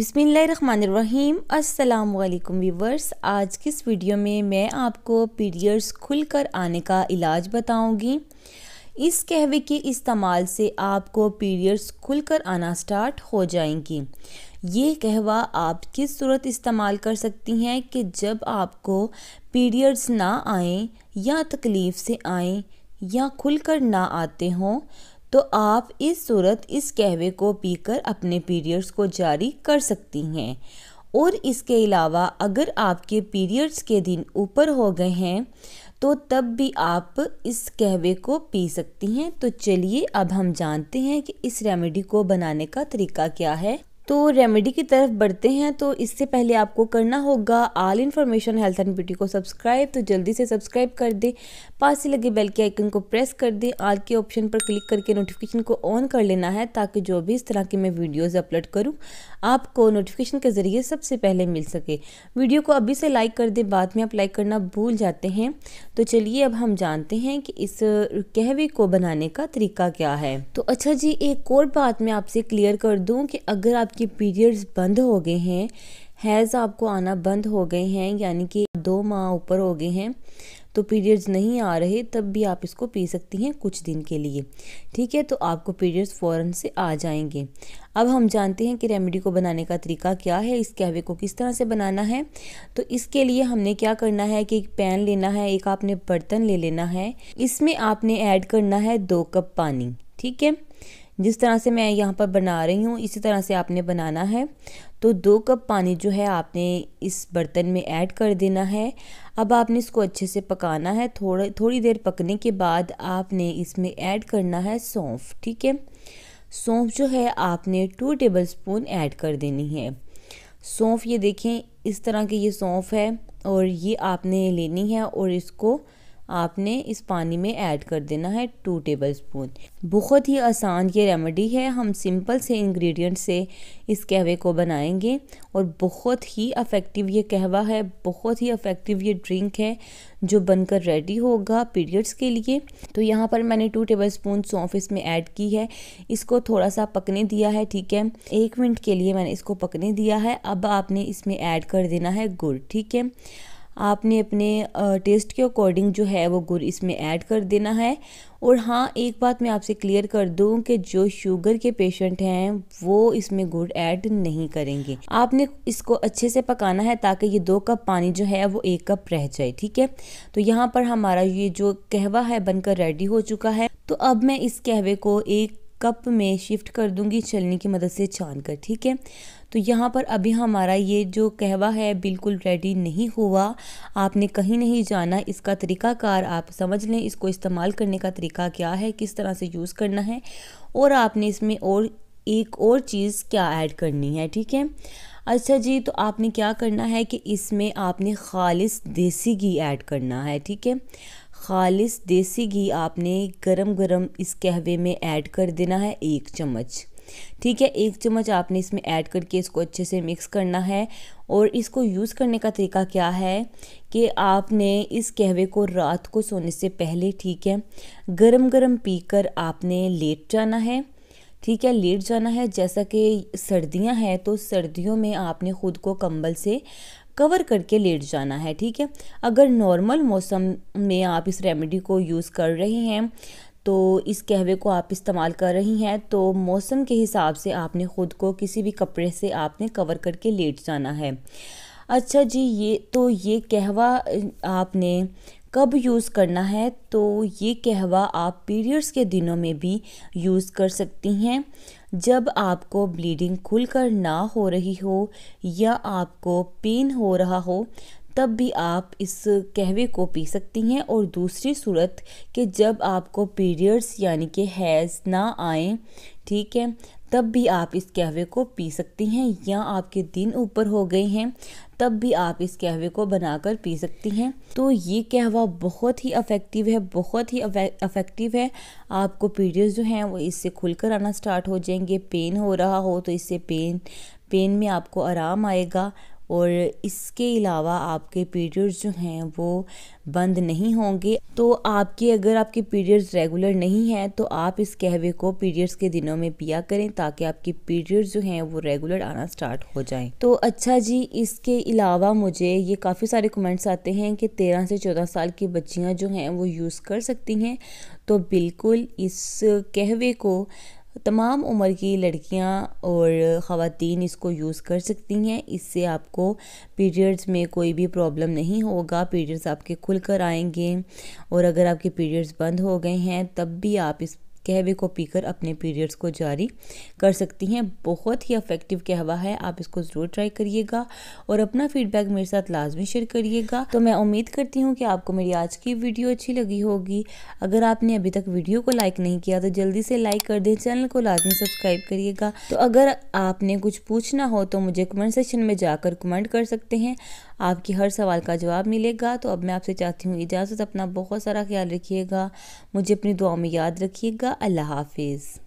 बिसमीम् अल्लाम वीवर्स आज की इस वीडियो में मैं आपको पीरियड्स खुल कर आने का इलाज बताऊंगी इस कहवे के इस्तेमाल से आपको पीरियड्स खुल कर आना स्टार्ट हो जाएंगी ये कहवा आप किस सूरत इस्तेमाल कर सकती हैं कि जब आपको पीरियड्स ना आएँ या तकलीफ़ से आएँ या खुल कर ना आते हों तो आप इस सूरत इस कहवे को पीकर अपने पीरियड्स को जारी कर सकती हैं और इसके अलावा अगर आपके पीरियड्स के दिन ऊपर हो गए हैं तो तब भी आप इस कहवे को पी सकती हैं तो चलिए अब हम जानते हैं कि इस रेमेडी को बनाने का तरीका क्या है तो रेमेडी की तरफ बढ़ते हैं तो इससे पहले आपको करना होगा all information health and beauty को सब्सक्राइब तो जल्दी से सब्सक्राइब कर दें पास ही लगे बेल के आइकन को प्रेस कर दें आल के ऑप्शन पर क्लिक करके नोटिफिकेशन को ऑन कर लेना है ताकि जो भी इस तरह की मैं वीडियोज़ अपलोड करूँ आपको नोटिफिकेशन के ज़रिए सबसे पहले मिल सके वीडियो को अभी से लाइक कर दें बाद में आप लाइक करना भूल जाते हैं तो चलिए अब हम जानते हैं कि इस कहवे को बनाने का तरीका क्या है तो अच्छा जी एक और बात मैं आपसे क्लियर कर दूँ कि अगर आप आपके पीरियड्स बंद हो गए हैं हैज़ आपको आना बंद हो गए हैं यानी कि दो माह ऊपर हो गए हैं तो पीरियड्स नहीं आ रहे तब भी आप इसको पी सकती हैं कुछ दिन के लिए ठीक है तो आपको पीरियड्स फ़ौरन से आ जाएंगे अब हम जानते हैं कि रेमेडी को बनाने का तरीका क्या है इस कहवे को किस तरह से बनाना है तो इसके लिए हमने क्या करना है कि एक पैन लेना है एक आपने बर्तन ले लेना है इसमें आपने ऐड करना है दो कप पानी ठीक है जिस तरह से मैं यहाँ पर बना रही हूँ इसी तरह से आपने बनाना है तो दो कप पानी जो है आपने इस बर्तन में ऐड कर देना है अब आपने इसको अच्छे से पकाना है थोड़ा थोड़ी देर पकने के बाद आपने इसमें ऐड करना है सौंफ ठीक है सौंफ जो है आपने टू टेबल स्पून ऐड कर देनी है सौंफ ये देखें इस तरह की ये सौंफ है और ये आपने लेनी है और इसको आपने इस पानी में ऐड कर देना है टू टेबल स्पून बहुत ही आसान ये रेमेडी है हम सिंपल से इंग्रेडिएंट से इस कहवे को बनाएंगे और बहुत ही अफेक्टिव ये कहवा है बहुत ही अफेक्टिव ये ड्रिंक है जो बनकर रेडी होगा पीरियड्स के लिए तो यहाँ पर मैंने टू टेबल स्पून सौंफ इसमें ऐड की है इसको थोड़ा सा पकने दिया है ठीक है एक मिनट के लिए मैंने इसको पकने दिया है अब आपने इसमें ऐड कर देना है गुड़ ठीक है आपने अपने टेस्ट के अकॉर्डिंग जो है वो गुड़ इसमें ऐड कर देना है और हाँ एक बात मैं आपसे क्लियर कर दूँ कि जो शुगर के पेशेंट हैं वो इसमें गुड़ ऐड नहीं करेंगे आपने इसको अच्छे से पकाना है ताकि ये दो कप पानी जो है वो एक कप रह जाए ठीक है तो यहाँ पर हमारा ये जो कहवा है बनकर रेडी हो चुका है तो अब मैं इस कहवे को एक कप में शिफ्ट कर दूंगी छलनी की मदद से छान कर ठीक है तो यहाँ पर अभी हमारा ये जो कहवा है बिल्कुल रेडी नहीं हुआ आपने कहीं नहीं जाना इसका तरीकाकार आप समझ लें इसको इस्तेमाल करने का तरीका क्या है किस तरह से यूज़ करना है और आपने इसमें और एक और चीज़ क्या ऐड करनी है ठीक है अच्छा जी तो आपने क्या करना है कि इसमें आपने खालिस देसी घी ऐड करना है ठीक है खालिस देसी घी आपने गरम गरम इस कहवे में ऐड कर देना है एक चम्मच ठीक है एक चम्मच आपने इसमें ऐड करके इसको अच्छे से मिक्स करना है और इसको यूज़ करने का तरीका क्या है कि आपने इस कहवे को रात को सोने से पहले ठीक है गरम गरम पीकर आपने लेट जाना है ठीक है लेट जाना है जैसा कि सर्दियां हैं तो सर्दियों में आपने ख़ुद को कंबल से कवर करके लेट जाना है ठीक है अगर नॉर्मल मौसम में आप इस रेमेडी को यूज़ कर रहे हैं तो इस कहवे को आप इस्तेमाल कर रही हैं तो मौसम के हिसाब से आपने ख़ुद को किसी भी कपड़े से आपने कवर करके लेट जाना है अच्छा जी ये तो ये कहवा आपने कब यूज़ करना है तो ये कहवा आप पीरियड्स के दिनों में भी यूज़ कर सकती हैं जब आपको ब्लीडिंग खुलकर ना हो रही हो या आपको पेन हो रहा हो तब भी आप इस कहवे को पी सकती हैं और दूसरी सूरत कि जब आपको पीरियड्स यानी कि हैज़ ना आए ठीक है तब भी आप इस कहवे को पी सकती हैं या आपके दिन ऊपर हो गए हैं तब भी आप इस कहवे को बनाकर पी सकती हैं तो ये कहवा बहुत ही अफेक्टिव है बहुत ही अफेक्टिव है आपको पीरियड्स जो हैं वो इससे खुलकर आना स्टार्ट हो जाएंगे पेन हो रहा हो तो इससे पेन पेन में आपको आराम आएगा और इसके अलावा आपके पीरियड्स जो हैं वो बंद नहीं होंगे तो आपके अगर आपके पीरियड्स रेगुलर नहीं हैं तो आप इस कहवे को पीरियड्स के दिनों में पिया करें ताकि आपके पीरियड्स जो हैं वो रेगुलर आना स्टार्ट हो जाएं तो अच्छा जी इसके अलावा मुझे ये काफ़ी सारे कमेंट्स आते हैं कि तेरह से चौदह साल की बच्चियाँ जो हैं वो यूज़ कर सकती हैं तो बिल्कुल इस कहवे को तमाम उम्र की लड़कियां और ख़वातीन इसको यूज़ कर सकती हैं इससे आपको पीरियड्स में कोई भी प्रॉब्लम नहीं होगा पीरियड्स आपके खुल कर आएंगे और अगर आपके पीरियड्स बंद हो गए हैं तब भी आप इस कहवे को पीकर अपने पीरियड्स को जारी कर सकती हैं बहुत ही अफेक्टिव कहवा है आप इसको ज़रूर ट्राई करिएगा और अपना फीडबैक मेरे साथ लाजमी शेयर करिएगा तो मैं उम्मीद करती हूँ कि आपको मेरी आज की वीडियो अच्छी लगी होगी अगर आपने अभी तक वीडियो को लाइक नहीं किया तो जल्दी से लाइक कर दें चैनल को लाजमी सब्सक्राइब करिएगा तो अगर आपने कुछ पूछना हो तो मुझे कमेंट सेक्शन में जाकर कमेंट कर सकते हैं आपकी हर सवाल का जवाब मिलेगा तो अब मैं आपसे चाहती हूँ इजाज़त अपना बहुत सारा ख्याल रखिएगा मुझे अपनी दुआ में याद रखिएगा الحلقة الهافيز